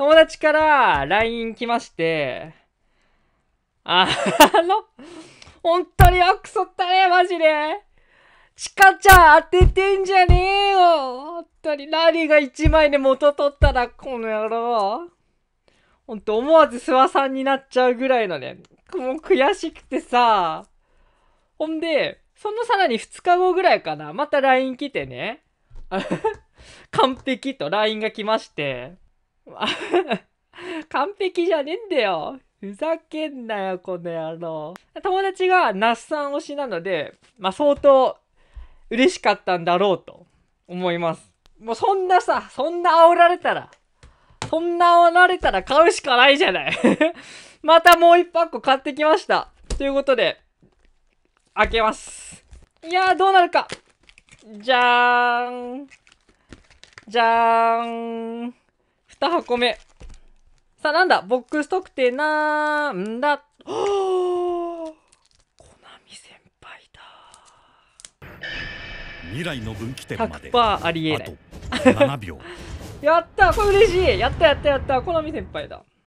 友達から LINE 来まして、あの、本当にあくそったね、マジで。チカちゃん当ててんじゃねえよ本当に何が一枚で元取ったら、この野郎。んと思わず諏訪さんになっちゃうぐらいのね、もう悔しくてさ。ほんで、そのさらに2日後ぐらいかな、また LINE 来てね。完璧と LINE が来まして。完璧じゃねえんだよ。ふざけんなよ、この野郎。友達が那須さん推しなので、まあ相当嬉しかったんだろうと思います。もうそんなさ、そんな煽られたら、そんな煽られたら買うしかないじゃない またもう一パック買ってきました。ということで、開けます。いやー、どうなるか。じゃーん。じゃーん。2箱目。さあ、なんだボックス特定なんだお コナミ先輩だ。未来の分岐点まで100%ありえない。7秒。やったこれ嬉しいやったやったやったコナミ先輩だ。